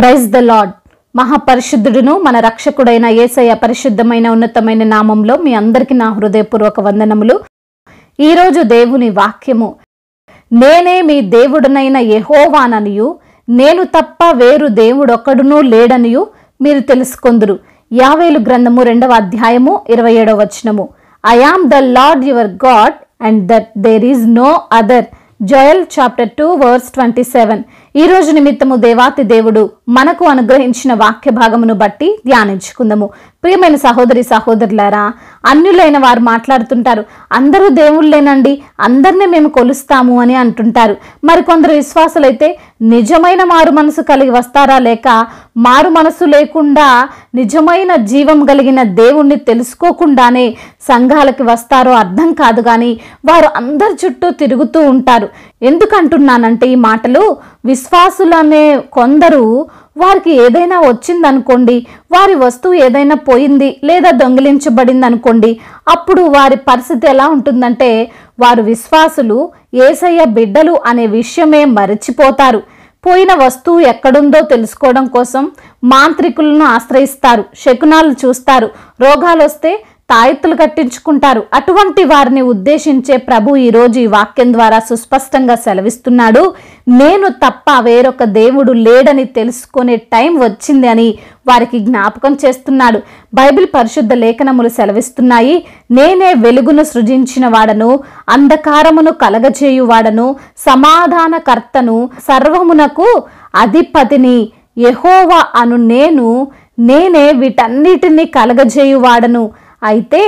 praise the lord మహాపరిశుద్ధుడును మన రక్షకుడైన ఏసయ పరిశుద్ధమైన ఉన్నతమైన నామంలో మీ అందరికీ నా హృదయపూర్వక వందనములు ఈరోజు దేవుని వాక్యము నేనే మీ దేవుడునైన యహోవాననియు నేను తప్ప వేరు దేవుడొక్కడునూ లేడనియు మీరు తెలుసుకొందురు యావేలు గ్రంథము రెండవ అధ్యాయము ఇరవై ఏడవ వచనము I am the lord your god and that there is no other Joel chapter two verse twenty seven ఈ రోజు నిమిత్తము దేవాతి దేవుడు మనకు అనుగ్రహించిన వాక్య భాగమును బట్టి ధ్యానించుకుందాము ప్రియమైన సహోదరి సహోదరులారా అన్యులైన వారు మాట్లాడుతుంటారు అందరూ దేవుళ్ళేనండి అందరినీ మేము కొలుస్తాము అని అంటుంటారు మరికొందరు విశ్వాసులైతే నిజమైన మారు మనసు కలిగి వస్తారా లేక మారు మనసు లేకుండా నిజమైన జీవం కలిగిన దేవుణ్ణి తెలుసుకోకుండానే సంఘాలకి వస్తారో అర్థం కాదు కానీ వారు అందరి చుట్టూ తిరుగుతూ ఉంటారు ఎందుకంటున్నానంటే ఈ మాటలు విశ్వాసులనే కొందరు వారికి ఏదైనా వచ్చిందనుకోండి వారి వస్తువు ఏదైనా పోయింది లేదా దొంగిలించబడింది అనుకోండి అప్పుడు వారి పరిస్థితి ఎలా ఉంటుందంటే వారు విశ్వాసులు ఏసయ్య బిడ్డలు అనే విషయమే మరచిపోతారు పోయిన వస్తువు ఎక్కడుందో తెలుసుకోవడం కోసం మాంత్రికులను ఆశ్రయిస్తారు శకునాలు చూస్తారు రోగాలు వస్తే తాయెత్తులు కట్టించుకుంటారు అటువంటి వారిని ఉద్దేశించే ప్రభు ఈరోజు ఈ వాక్యం ద్వారా సుస్పష్టంగా సెలవిస్తున్నాడు నేను తప్ప వేరొక దేవుడు లేడని తెలుసుకునే టైం వచ్చింది అని వారికి జ్ఞాపకం చేస్తున్నాడు బైబిల్ పరిశుద్ధ లేఖనములు సెలవిస్తున్నాయి నేనే వెలుగును సృజించిన వాడను అంధకారమును కలగజేయువాడను సమాధానకర్తను సర్వమునకు అధిపతిని యహోవా అను నేను నేనే వీటన్నిటినీ కలగజేయువాడను అయితే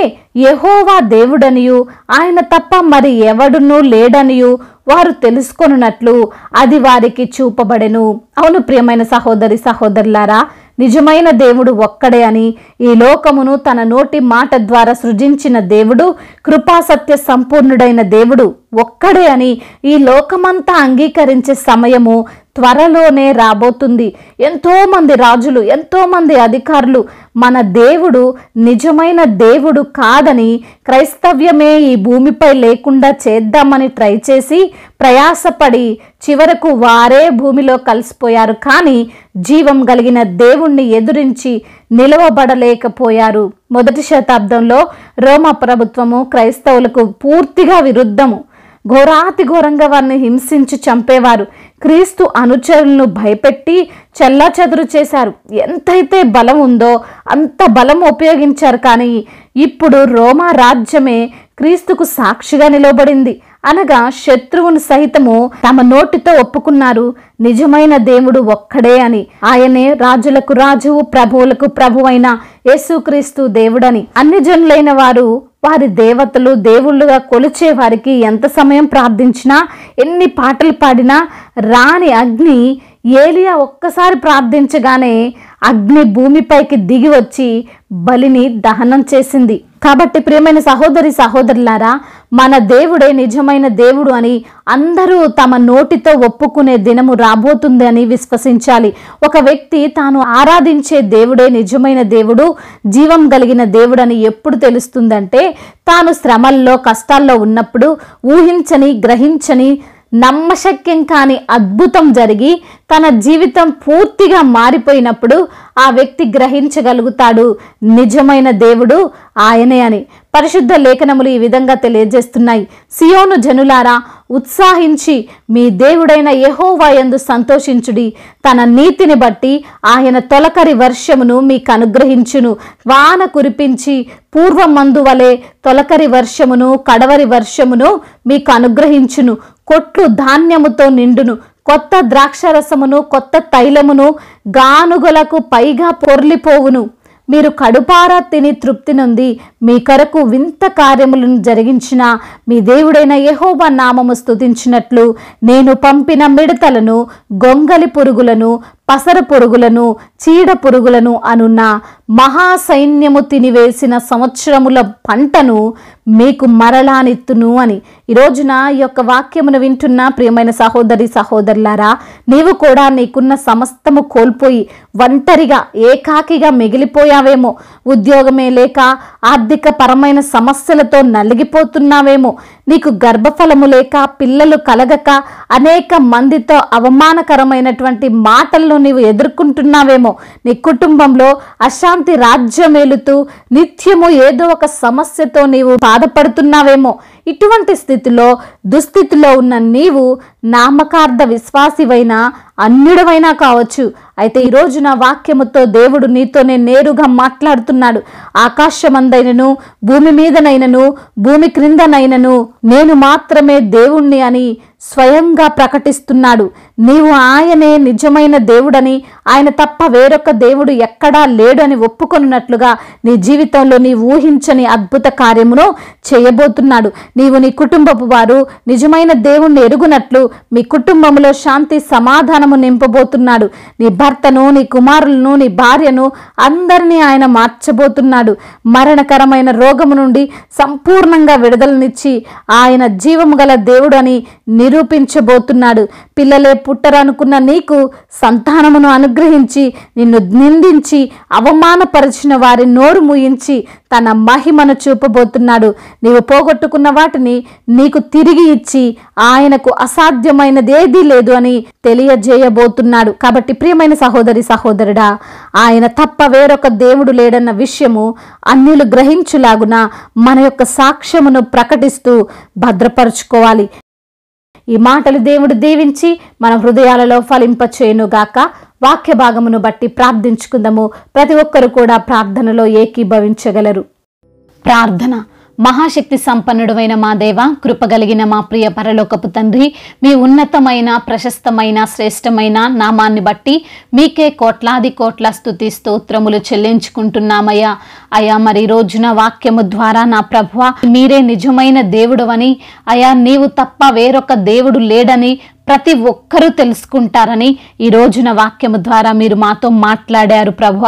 యహోవా దేవుడనియు ఆయన తప్ప మరి ఎవడునూ లేడనియు వారు తెలుసుకొనున్నట్లు అది వారికి చూపబడెను అవును ప్రియమైన సహోదరి సహోదరులారా నిజమైన దేవుడు ఒక్కడే అని ఈ లోకమును తన నోటి మాట ద్వారా సృజించిన దేవుడు కృపాసత్య సంపూర్ణుడైన దేవుడు ఒక్కడే అని ఈ లోకమంతా అంగీకరించే సమయము త్వరలోనే రాబోతుంది ఎంతోమంది రాజులు ఎంతోమంది అధికారులు మన దేవుడు నిజమైన దేవుడు కాదని క్రైస్తవ్యమే ఈ భూమిపై లేకుండా చేద్దామని ట్రై చేసి ప్రయాసపడి చివరకు వారే భూమిలో కలిసిపోయారు కానీ జీవం కలిగిన దేవుణ్ణి ఎదురించి నిలవబడలేకపోయారు మొదటి శతాబ్దంలో రోమ ప్రభుత్వము క్రైస్తవులకు పూర్తిగా విరుద్ధము ఘోరాతి ఘోరంగా వారిని హింసించి చంపేవారు క్రీస్తు అనుచరులను భయపెట్టి చెల్లా చేశారు ఎంతైతే బలం ఉందో అంత బలం ఉపయోగించారు కానీ ఇప్పుడు రోమా రాజ్యమే క్రీస్తుకు సాక్షిగా నిలబడింది అనగా శత్రువును సహితము తమ నోటితో ఒప్పుకున్నారు నిజమైన దేవుడు ఒక్కడే అని ఆయనే రాజులకు రాజువు ప్రభువులకు ప్రభు అయిన యేసుక్రీస్తు దేవుడని అన్ని జనులైన వారు వారి దేవతలు దేవుళ్ళుగా కొలిచే వారికి ఎంత సమయం ప్రార్థించినా ఎన్ని పాటలు పాడినా రాని అగ్ని ఏలియా ఒక్కసారి ప్రార్థించగానే అగ్ని భూమిపైకి దిగి వచ్చి బలిని దహనం చేసింది కాబట్టి ప్రియమైన సహోదరి సహోదరులారా మన దేవుడే నిజమైన దేవుడు అని అందరూ తమ నోటితో ఒప్పుకునే దినము రాబోతుంది అని విశ్వసించాలి ఒక వ్యక్తి తాను ఆరాధించే దేవుడే నిజమైన దేవుడు జీవం కలిగిన దేవుడు అని ఎప్పుడు తెలుస్తుందంటే తాను శ్రమల్లో కష్టాల్లో ఉన్నప్పుడు ఊహించని గ్రహించని నమ్మశక్యం కాని అద్భుతం జరిగి తన జీవితం పూర్తిగా మారిపోయినప్పుడు ఆ వ్యక్తి గ్రహించగలుగుతాడు నిజమైన దేవుడు ఆయనే అని పరిశుద్ధ లేఖనములు ఈ విధంగా తెలియజేస్తున్నాయి సియోను జనులారా ఉత్సాహించి మీ దేవుడైన యహోవాయందు సంతోషించుడి తన నీతిని బట్టి ఆయన తొలకరి వర్షమును మీకు అనుగ్రహించును వాన కురిపించి పూర్వమందు వలె తొలకరి వర్షమును కడవరి వర్షమును మీకు అనుగ్రహించును కొట్లు ధాన్యముతో నిండును కొత్త ద్రాక్షరసమును కొత్త తైలమును గానుగలకు పైగా పొర్లిపోవును మీరు కడుపారా తిని తృప్తి నుంది మీ కొరకు వింత కార్యములను జరిగించిన మీ దేవుడైన యహోబ నామము స్థుతించినట్లు నేను పంపిన మిడతలను గొంగలి పురుగులను పసర పురుగులను చీడ పురుగులను అనున్న మహాసైన్యము తినివేసిన సంవత్సరముల పంటను మీకు మరలానెత్తును అని ఈ రోజున ఈ యొక్క వాక్యమును వింటున్న ప్రియమైన సహోదరి సహోదరులారా నీవు కూడా నీకున్న సమస్తము కోల్పోయి ఒంటరిగా ఏకాకిగా మిగిలిపోయావేమో ఉద్యోగమే లేక ఆర్థిక పరమైన సమస్యలతో నలిగిపోతున్నావేమో నీకు గర్భఫలము లేక పిల్లలు కలగక అనేక మందితో అవమానకరమైనటువంటి మాటల్లో నీవు ఎదుర్కొంటున్నావేమో నీ కుటుంబంలో అశాంతి రాజ్యమేలుతూ నిత్యము ఏదో ఒక సమస్యతో నీవు బాధపడుతున్నావేమో ఇటువంటి స్థితిలో దుస్థితిలో ఉన్న నీవు నామకార్థ విశ్వాసివైన అన్యుడవైనా కావచ్చు అయితే ఈరోజు నా వాక్యముతో దేవుడు నీతోనే నేరుగా మాట్లాడుతున్నాడు ఆకాశమందైనను భూమి మీదనైనను భూమి క్రిందనైనను నేను మాత్రమే దేవుణ్ణి అని స్వయంగా ప్రకటిస్తున్నాడు నీవు ఆయనే నిజమైన దేవుడని ఆయన తప్ప వేరొక దేవుడు ఎక్కడా లేడని ఒప్పుకొనున్నట్లుగా నీ జీవితంలో నీ ఊహించని అద్భుత కార్యమును చేయబోతున్నాడు నీవు నీ కుటుంబపు వారు నిజమైన దేవుణ్ణి ఎరుగునట్లు మీ కుటుంబంలో శాంతి సమాధానము నింపబోతున్నాడు నీ భర్తను నీ కుమారులను నీ భార్యను అందరినీ ఆయన మార్చబోతున్నాడు మరణకరమైన రోగము నుండి సంపూర్ణంగా విడుదలనిచ్చి ఆయన జీవము గల దేవుడని నిరూపించబోతున్నాడు పిల్లలే పుట్టరనుకున్న నీకు సంతానమును అనుగ్రహించి నిన్ను నిందించి అవమానపరిచిన వారి నోరు ముయించి తన మహిమను చూపబోతున్నాడు నీవు పోగొట్టుకున్న వాటిని నీకు తిరిగి ఇచ్చి ఆయనకు ఏదీ లేదు అని తెలియజేయబోతున్నాడు కాబట్టి ప్రియమైన సహోదరి సహోదరుడా ఆయన తప్ప వేరొక దేవుడు లేడన్న విషయము అన్యులు గ్రహించులాగున మన యొక్క సాక్ష్యమును ప్రకటిస్తూ భద్రపరుచుకోవాలి ఈ మాటలు దేవుడు దీవించి మన హృదయాలలో ఫలింపచేయునుగాక వాక్య భాగమును బట్టి ప్రార్థించుకుందాము ప్రతి ఒక్కరు కూడా ప్రార్థనలో ఏకీభవించగలరు ప్రార్థన మహాశక్తి సంపన్నుడువైన మా దేవ కృపగలిగిన మా ప్రియ పరలోకపు తండ్రి మీ ఉన్నతమైన ప్రశస్తమైన శ్రేష్టమైన నామాన్ని బట్టి మీకే కోట్లాది కోట్ల స్థుతి స్తోత్రములు చెల్లించుకుంటున్నామయ్యా అయా మరి రోజున వాక్యము ద్వారా నా ప్రభువ మీరే నిజమైన దేవుడవని అయా నీవు తప్ప వేరొక దేవుడు లేడని ప్రతి ఒక్కరూ తెలుసుకుంటారని ఈ రోజున వాక్యము ద్వారా మీరు మాతో మాట్లాడారు ప్రభు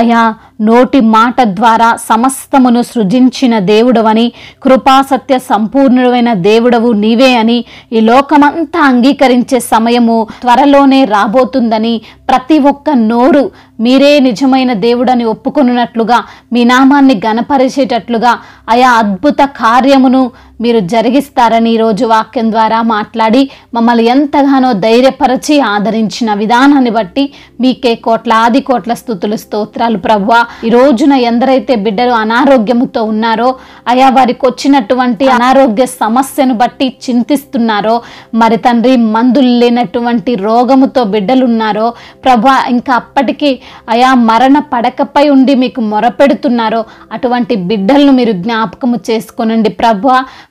అయా నోటి మాట ద్వారా సమస్తమును సృజించిన దేవుడవని కృపాసత్య సంపూర్ణుడైన దేవుడవు నీవే అని ఈ లోకమంతా అంగీకరించే సమయము త్వరలోనే రాబోతుందని ప్రతి ఒక్క నోరు మీరే నిజమైన దేవుడని ఒప్పుకున్నట్లుగా మీ నామాన్ని గనపరిచేటట్లుగా ఆయా అద్భుత కార్యమును మీరు జరిగిస్తారని ఈరోజు వాక్యం ద్వారా మాట్లాడి మమ్మల్ని ఎంతగానో ధైర్యపరచి ఆదరించిన విధానాన్ని బట్టి మీకే కోట్ల ఆది కోట్ల స్థుతులు స్తోత్రాలు ప్రభు ఈ రోజున ఎందరైతే బిడ్డలు అనారోగ్యముతో ఉన్నారో అయా వారికి వచ్చినటువంటి అనారోగ్య సమస్యను బట్టి చింతిస్తున్నారో మరి తండ్రి మందులు లేనటువంటి రోగముతో బిడ్డలు ఉన్నారో ప్రభు ఇంకా అప్పటికీ అయా మరణ పడకపై ఉండి మీకు మొరపెడుతున్నారో అటువంటి బిడ్డలను మీరు జ్ఞాపకము చేసుకోనండి ప్రభు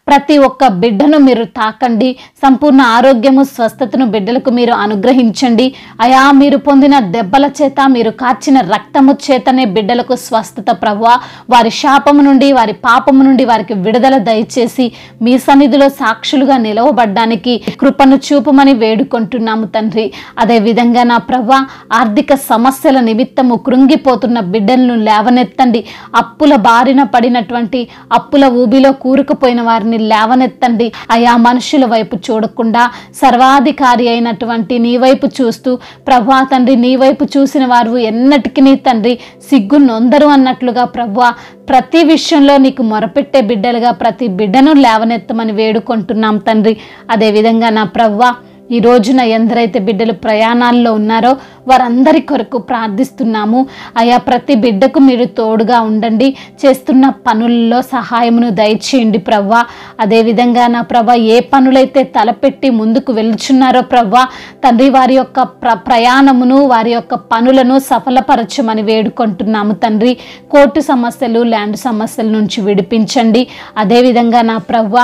ప్రతి ఒక్క బిడ్డను మీరు తాకండి సంపూర్ణ ఆరోగ్యము స్వస్థతను బిడ్డలకు మీరు అనుగ్రహించండి అయా మీరు పొందిన దెబ్బల చేత మీరు కార్చిన రక్తము చేతనే బిడ్డలకు స్వస్థత ప్రభు వారి శాపము నుండి వారి పాపము నుండి వారికి విడుదల దయచేసి మీ సన్నిధిలో సాక్షులుగా నిలవబడ్డానికి కృపను చూపమని వేడుకుంటున్నాము తండ్రి అదేవిధంగా నా ప్రభు ఆర్థిక సమస్యల నిమిత్తము కృంగిపోతున్న బిడ్డలను లేవనెత్తండి అప్పుల బారిన పడినటువంటి అప్పుల ఊబిలో కూరుకుపోయిన వారిని లేవనెత్తండి అయా మనుషుల వైపు చూడకుండా సర్వాధికారి అయినటువంటి నీ వైపు చూస్తూ ప్రభా తండ్రి నీ వైపు చూసిన వారు ఎన్నటికి నీ తండ్రి సిగ్గు నొందరు అన్నట్లుగా ప్రభా ప్రతి విషయంలో నీకు మొరపెట్టే బిడ్డలుగా ప్రతి బిడ్డను లేవనెత్తమని వేడుకుంటున్నాం తండ్రి అదేవిధంగా నా ప్రవ్వా ఈ రోజున ఎందరైతే బిడ్డలు ప్రయాణాల్లో ఉన్నారో వారందరి కొరకు ప్రార్థిస్తున్నాము అయా ప్రతి బిడ్డకు మీరు తోడుగా ఉండండి చేస్తున్న పనుల్లో సహాయమును దయచేయండి ప్రవ్వా అదేవిధంగా నా ప్రభ ఏ పనులైతే తలపెట్టి ముందుకు వెళ్తున్నారో ప్రవ్వా తండ్రి వారి యొక్క ప్ర ప్రయాణమును వారి యొక్క పనులను సఫలపరచమని వేడుకుంటున్నాము తండ్రి కోర్టు సమస్యలు ల్యాండ్ సమస్యల నుంచి విడిపించండి అదేవిధంగా నా ప్రవ్వ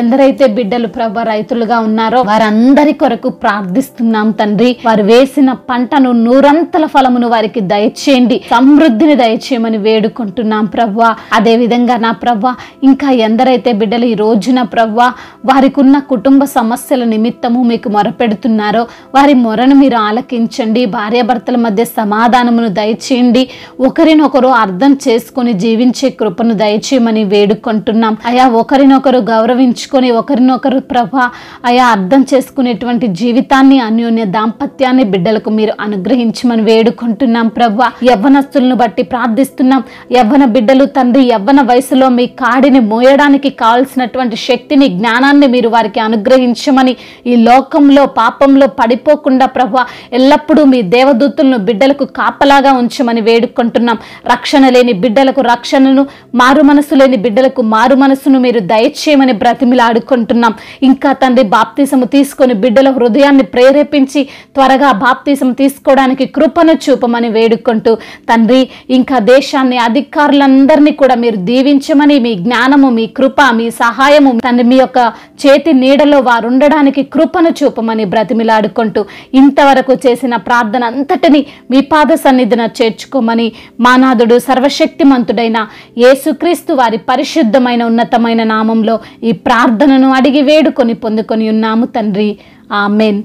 ఎందరైతే బిడ్డలు ప్రవ్వ రైతులుగా ఉన్నారో వారందరి కొరకు కొరకు ప్రార్థిస్తున్నాం తండ్రి వారు వేసిన పంటను నూరంతల ఫలమును వారికి దయచేయండి సమృద్ధిని దయచేయమని వేడుకుంటున్నాం ప్రవ్వా అదే విధంగా నా ప్రవ్వా ఇంకా ఎందరైతే బిడ్డలు ఈ రోజున ప్రవ్వా వారికి ఉన్న కుటుంబ సమస్యల నిమిత్తము మీకు మొరపెడుతున్నారో వారి మొరను మీరు ఆలకించండి భార్యాభర్తల మధ్య సమాధానమును దయచేయండి ఒకరినొకరు అర్థం చేసుకుని జీవించే కృపను దయచేయమని వేడుకుంటున్నాం అయా ఒకరినొకరు గౌరవించుకొని ఒకరినొకరు ప్రభా అయా అర్థం చేసుకునేటువంటి అటువంటి జీవితాన్ని అన్యోన్య దాంపత్యాన్ని బిడ్డలకు మీరు అనుగ్రహించమని వేడుకుంటున్నాం ప్రభు యవ్వనస్తులను బట్టి ప్రార్థిస్తున్నాం యవ్వన బిడ్డలు తండ్రి యవ్వన వయసులో మీ కాడిని మోయడానికి కావలసినటువంటి శక్తిని జ్ఞానాన్ని మీరు వారికి అనుగ్రహించమని ఈ లోకంలో పాపంలో పడిపోకుండా ప్రభు ఎల్లప్పుడూ మీ దేవదూతులను బిడ్డలకు కాపలాగా ఉంచమని వేడుకుంటున్నాం రక్షణ లేని బిడ్డలకు రక్షణను మారు మనసు లేని బిడ్డలకు మారు మనసును మీరు దయచేయమని బ్రతిమిలాడుకుంటున్నాం ఇంకా తండ్రి బాప్తిసము తీసుకొని బిడ్డ బిడ్డల హృదయాన్ని ప్రేరేపించి త్వరగా బాప్తీసం తీసుకోవడానికి కృపను చూపమని వేడుకుంటూ తండ్రి ఇంకా దేశాన్ని అధికారులందరినీ కూడా మీరు దీవించమని మీ జ్ఞానము మీ కృప మీ సహాయము తండ్రి మీ యొక్క చేతి నీడలో వారు ఉండడానికి కృపను చూపమని బ్రతిమిలాడుకుంటూ ఇంతవరకు చేసిన ప్రార్థన అంతటిని మీ పాద సన్నిధిన చేర్చుకోమని మానాథుడు సర్వశక్తిమంతుడైన యేసుక్రీస్తు వారి పరిశుద్ధమైన ఉన్నతమైన నామంలో ఈ ప్రార్థనను అడిగి వేడుకొని పొందుకొని ఉన్నాము తండ్రి ఆ మేన్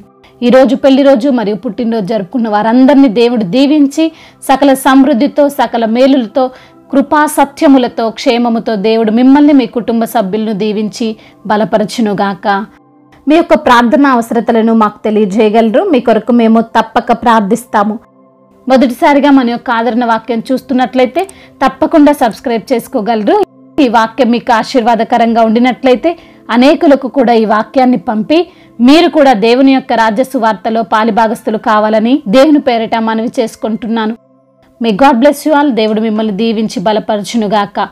ఈరోజు పెళ్లి రోజు మరియు పుట్టినరోజు జరుపుకున్న వారందరినీ దేవుడు దీవించి సకల సమృద్ధితో సకల మేలులతో కృపా సత్యములతో క్షేమముతో దేవుడు మిమ్మల్ని మీ కుటుంబ సభ్యులను దీవించి బలపరచునుగాక మీ యొక్క ప్రార్థన అవసరతలను మాకు తెలియజేయగలరు మీ కొరకు మేము తప్పక ప్రార్థిస్తాము మొదటిసారిగా మన యొక్క ఆదరణ వాక్యం చూస్తున్నట్లయితే తప్పకుండా సబ్స్క్రైబ్ చేసుకోగలరు ఈ వాక్యం మీకు ఆశీర్వాదకరంగా ఉండినట్లయితే అనేకులకు కూడా ఈ వాక్యాన్ని పంపి మీరు కూడా దేవుని యొక్క రాజ్య సువార్తలో పాలిభాగస్తులు కావాలని దేవుని పేరిట మనవి చేసుకుంటున్నాను మీ గాడ్ బ్లెస్ యు ఆల్ దేవుడు మిమ్మల్ని దీవించి బలపరచునుగాక